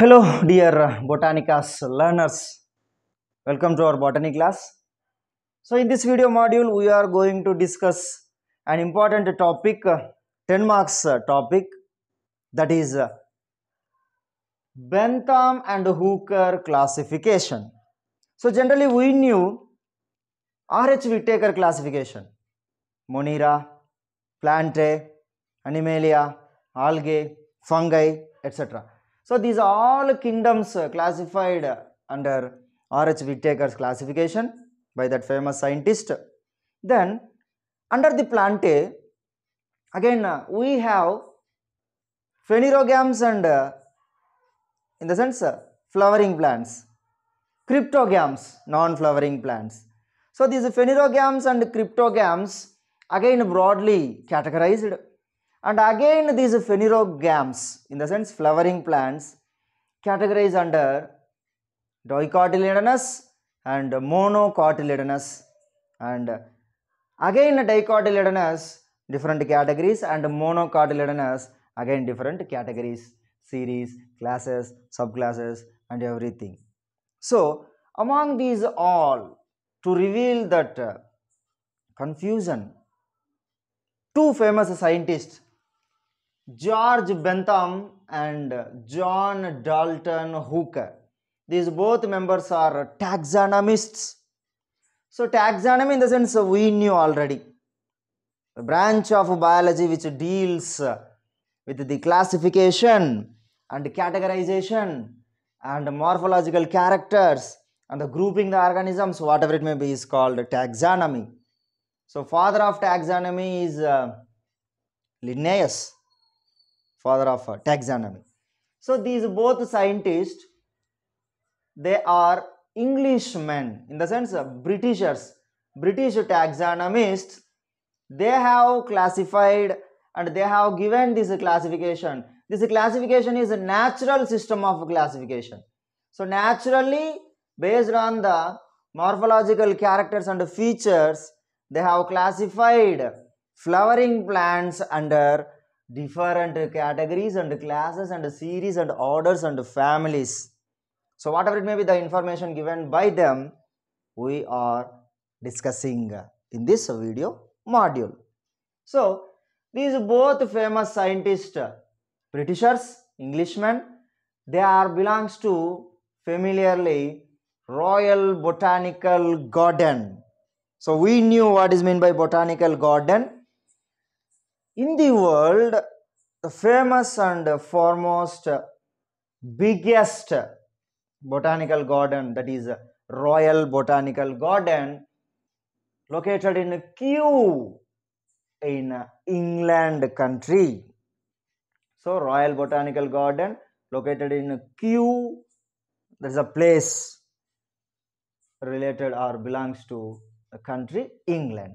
Hello dear botanicas learners welcome to our botany class so in this video module we are going to discuss an important topic uh, 10 marks uh, topic that is uh, Bentham and Hooker classification so generally we knew RH Whittaker classification Monera plantae animalia algae fungi etc so these are all kingdoms uh, classified under R.H. Whittaker's classification by that famous scientist. Then under the plantae, again uh, we have phanerogams and uh, in the sense flowering plants, cryptogams, non-flowering plants. So these phanerogams and cryptogams again broadly categorized and again these phanerogams in the sense flowering plants categorized under dicotyledonous and monocotyledonous and again dicotyledonous different categories and monocotyledonous again different categories series classes subclasses and everything. So among these all to reveal that uh, confusion two famous scientists George Bentham and John Dalton Hooker. These both members are taxonomists. So taxonomy in the sense we knew already. A branch of biology which deals with the classification and categorization and morphological characters and the grouping the organisms whatever it may be is called taxonomy. So father of taxonomy is uh, Linnaeus father of taxonomy. So these both scientists, they are Englishmen in the sense of Britishers, British taxonomists, they have classified and they have given this classification. This classification is a natural system of classification. So naturally, based on the morphological characters and features, they have classified flowering plants under different categories and classes and series and orders and families. So whatever it may be the information given by them, we are discussing in this video module. So these both famous scientists, Britishers, Englishmen, they are belongs to familiarly Royal Botanical Garden. So we knew what is meant by Botanical Garden in the world the famous and foremost biggest botanical garden that is royal botanical garden located in kew in england country so royal botanical garden located in kew there's a place related or belongs to the country england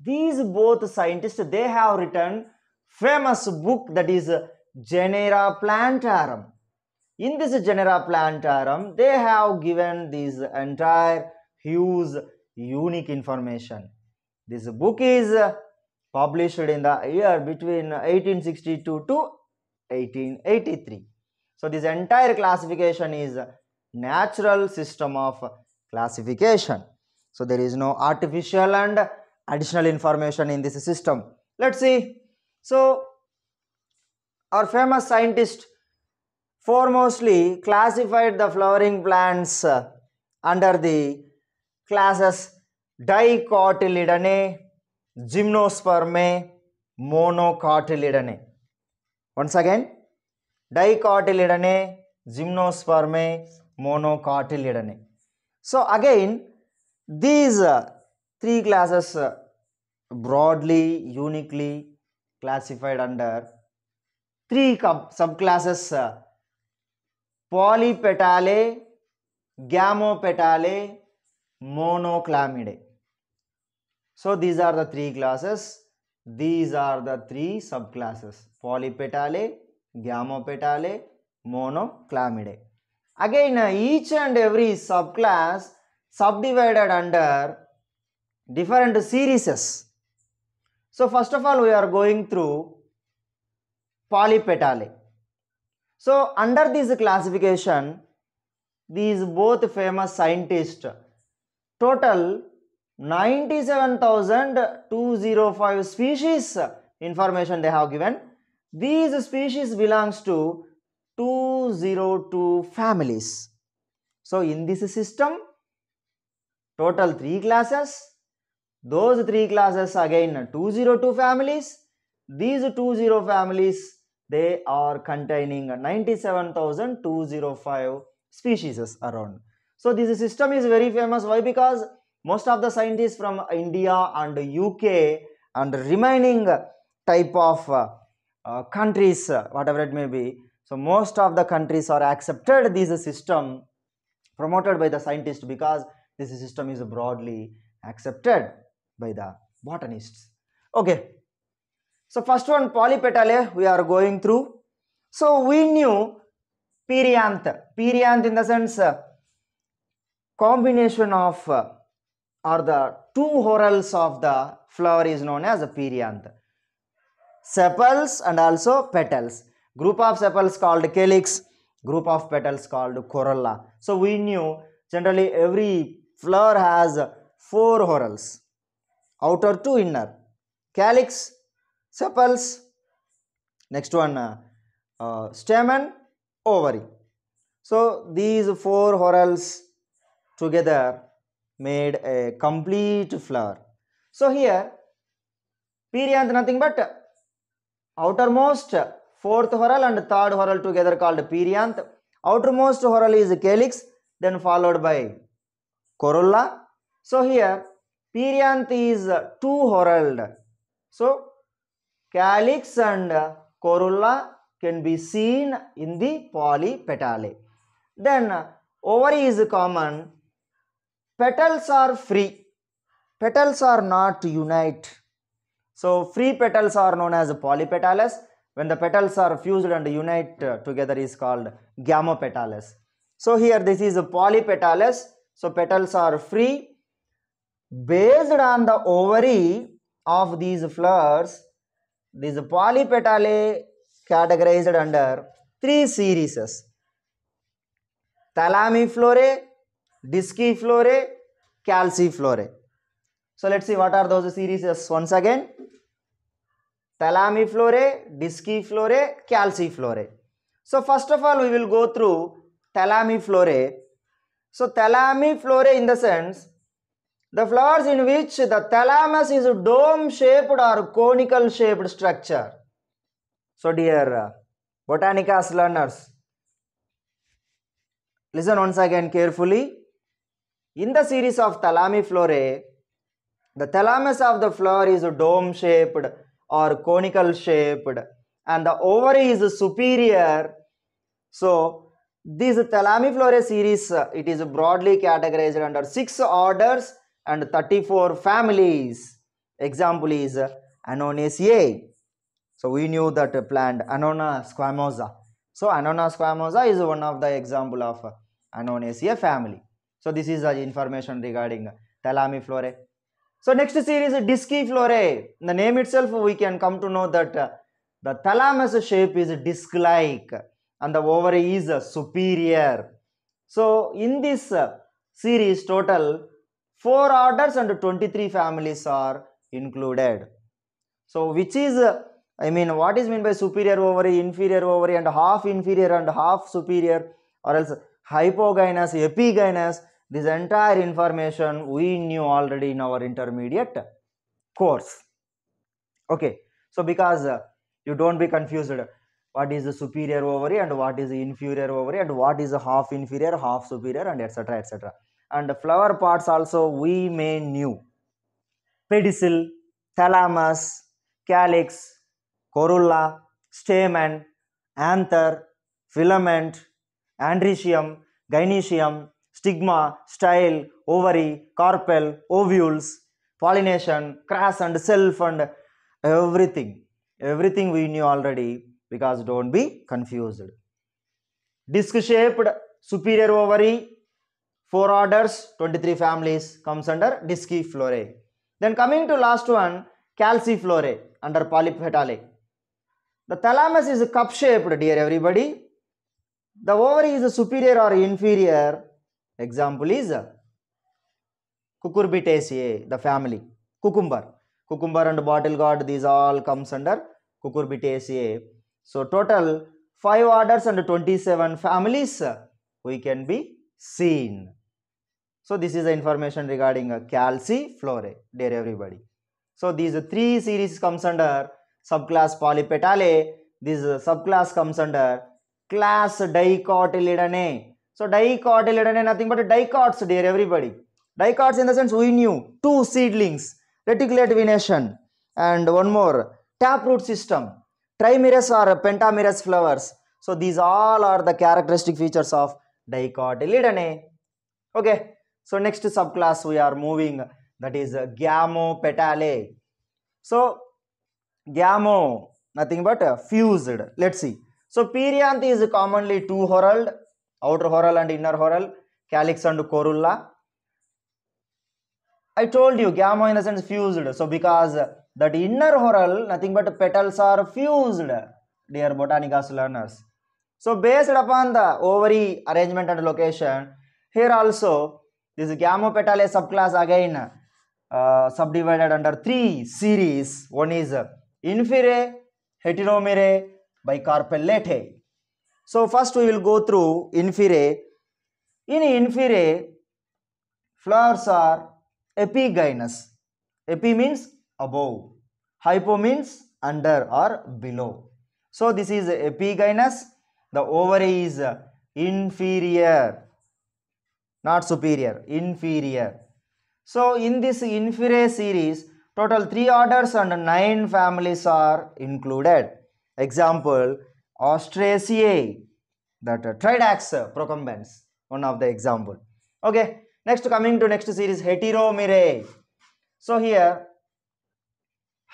these both scientists, they have written famous book that is Genera Plantarum. In this Genera Plantarum, they have given this entire huge unique information. This book is published in the year between 1862 to 1883. So this entire classification is natural system of classification. So there is no artificial and additional information in this system let's see so our famous scientist foremostly classified the flowering plants uh, under the classes dicotyledone gymnospermae monocotyledone once again dicotyledone gymnospermae monocotyledone so again these uh, three classes broadly uniquely classified under three subclasses polypetale gamopetale monoclamide so these are the three classes these are the three subclasses polypetale gamopetale monoclamide again each and every subclass subdivided under different series. So first of all we are going through polypetalae. So under this classification these both famous scientists total 97,205 species information they have given. These species belongs to 202 families. So in this system total 3 classes those three classes again 202 families. These 20 families they are containing 97,205 species around. So this system is very famous. Why? Because most of the scientists from India and UK and remaining type of uh, uh, countries, uh, whatever it may be. So most of the countries are accepted this system promoted by the scientist because this system is broadly accepted by the botanists. Okay. So first one polypetale we are going through. So we knew perianth. Perianth in the sense uh, combination of uh, or the two horals of the flower is known as a perianth. Sepals and also petals. Group of sepals called calyx, group of petals called corolla. So we knew generally every flower has four horals outer to inner calyx sepals next one uh, uh, stamen ovary so these four horals together made a complete flower so here perianth nothing but outermost fourth horal and third horal together called perianth outermost horal is calyx then followed by corolla so here Perianth is two-horled. So, calyx and corolla can be seen in the polypetale. Then, ovary is common. Petals are free. Petals are not unite. So, free petals are known as polypetales. When the petals are fused and unite uh, together is called gamopetales. So, here this is a polypetales. So, petals are free based on the ovary of these flowers, these polypetalae categorized under three series. flore, flore, Disciflorae, flore. So let's see what are those series once again. flore, flore, Disciflorae, flore. So first of all we will go through flore. So flore in the sense the flowers in which the thalamus is dome shaped or conical shaped structure. So dear uh, botanicas learners, listen once again carefully. In the series of Thalamiflorae, the thalamus of the flower is dome shaped or conical shaped and the ovary is superior. So this Thalamiflorae series, uh, it is broadly categorized under six orders and 34 families. Example is Anonaceae. So we knew that plant Anona squamosa. So Anona squamosa is one of the example of Anonaceae family. So this is the information regarding thalamiflorae. So next series Disciflorae. The name itself we can come to know that the thalamus shape is disc-like and the ovary is superior. So in this series total 4 orders and 23 families are included. So which is, I mean what is meant by superior ovary, inferior ovary and half inferior and half superior or else hypogynous, epigynous, this entire information we knew already in our intermediate course. Okay, so because uh, you don't be confused what is the superior ovary and what is the inferior ovary and what is the half inferior, half superior and etc. etc and flower pots also we may knew. Pedicel, thalamus, calyx, corolla, stamen, anther, filament, andricium, gynecium, stigma, style, ovary, carpel, ovules, pollination, crass and self and everything. Everything we knew already because don't be confused. Disc shaped superior ovary 4 orders, 23 families comes under Disciflorae. Then coming to last one, Calciflorae under polypetalae. The thalamus is cup-shaped, dear everybody. The ovary is superior or inferior. Example is Cucurbitaceae, the family. Cucumber. Cucumber and bottle gourd, these all comes under Cucurbitaceae. So total 5 orders and 27 families we can be seen. So this is the information regarding a calciflora, dear everybody. So these three series comes under subclass polypetalae. This subclass comes under class dicotyledonae. So dicotyledonae nothing but dicots, dear everybody. Dicots in the sense we knew two seedlings, reticulate venation, and one more taproot system, trimeras or pentamerous flowers. So these all are the characteristic features of dicotyledonae. Okay. So next subclass we are moving that is uh, petale. So gamo nothing but uh, fused. Let's see. So perianth is commonly two horaled, outer horal and inner horal, calyx and corolla. I told you gamo in a sense fused. So because that inner whorl, nothing but petals are fused, dear botanicals learners. So based upon the ovary arrangement and location, here also this Gamopetalae subclass again uh, subdivided under three series. One is Inferae, heteromere bicarpellate So first we will go through Inferae. In Inferae, flowers are epigynous. Epi means above. Hypo means under or below. So this is epigynous. The ovary is inferior not superior, inferior. So in this inferior series, total 3 orders and 9 families are included. Example, Ostraceae, that uh, Tridax uh, procumbens, one of the example. Okay, next coming to next series, Heteromirae. So here,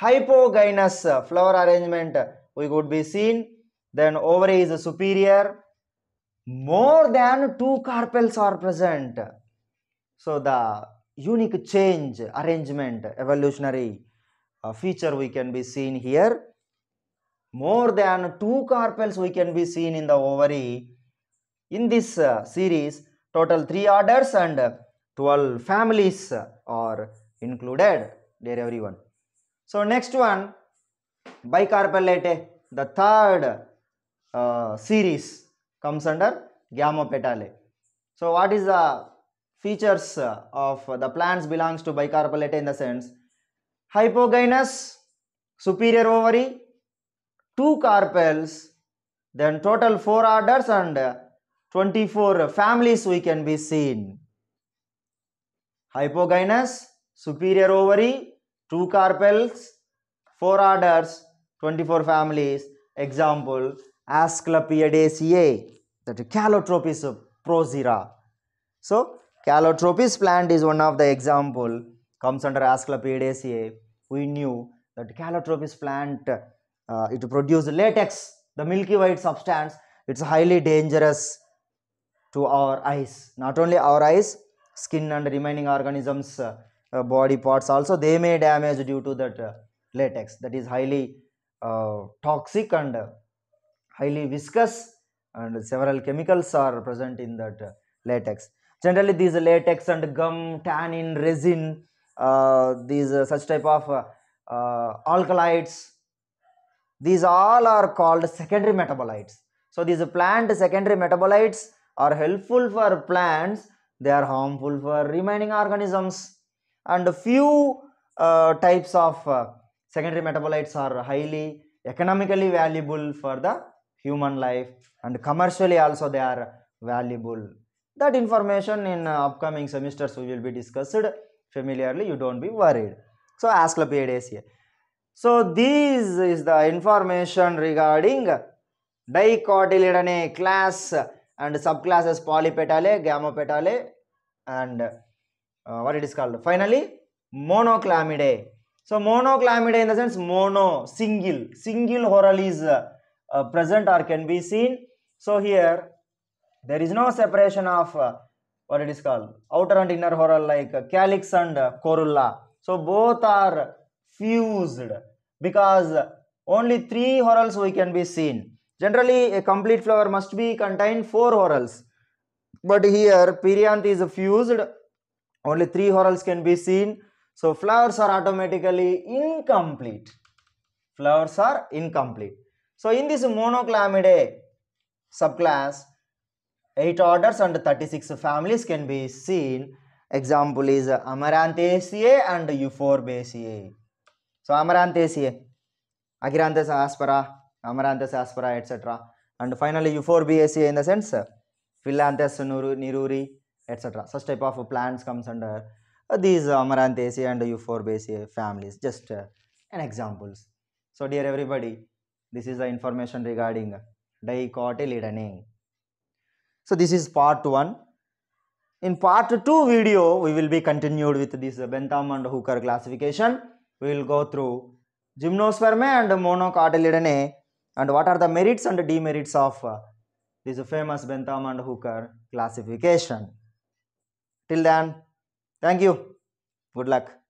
hypogynous uh, flower arrangement we could be seen. Then ovary is superior, more than two carpels are present. So the unique change, arrangement, evolutionary uh, feature we can be seen here. More than two carpels we can be seen in the ovary. In this uh, series, total three orders and 12 families are included, dear everyone. So next one, bicarpellate, the third uh, series comes under gamma petale. So what is the features uh, of the plants belongs to bicarbolate in the sense hypogynous, superior ovary, two carpels, then total four orders and 24 families we can be seen. Hypogynous, superior ovary, two carpels, four orders, 24 families. Example, Asclepiadaceae that calotropis prozira, So calotropis plant is one of the example comes under Asclepiadaceae. We knew that calotropis plant uh, it produces latex, the milky white substance. It's highly dangerous to our eyes. Not only our eyes, skin and remaining organisms, uh, uh, body parts also they may damage due to that uh, latex that is highly uh, toxic and uh, highly viscous and several chemicals are present in that uh, latex. Generally these latex and gum, tannin, resin, uh, these uh, such type of alkaloids, these all are called secondary metabolites. So these plant secondary metabolites are helpful for plants, they are harmful for remaining organisms and few uh, types of uh, secondary metabolites are highly economically valuable for the human life and commercially also they are valuable that information in upcoming semesters will be discussed familiarly you don't be worried so asclepiadaceae so this is the information regarding dicotyledonae class and sub classes polypetalae gamopetalae and what it is called finally monochlamydeae so monochlamydeae in the sense mono single single whorl is uh, present or can be seen. So here there is no separation of uh, what it is called outer and inner horal like uh, calyx and uh, corolla. So both are fused because only three horals we can be seen. Generally a complete flower must be contain four horals. But here perianth is fused. Only three horals can be seen. So flowers are automatically incomplete. Flowers are incomplete. So in this monoclamidae subclass, 8 orders and 36 families can be seen. Example is Amaranthaceae and Euphorbaceae. So Amaranthaceae, Agranthus aspera, Amaranthus aspera, etc. And finally Euphorbaceae in the sense Philanthus niruri, etc. Such type of plants comes under these Amaranthaceae and Euphorbaceae families. Just uh, an examples. So dear everybody, this is the information regarding dicotyledone. So this is part 1. In part 2 video, we will be continued with this Bentham and Hooker classification. We will go through gymnosperme and monocotyledone and what are the merits and demerits of uh, this famous Bentham and Hooker classification. Till then, thank you. Good luck.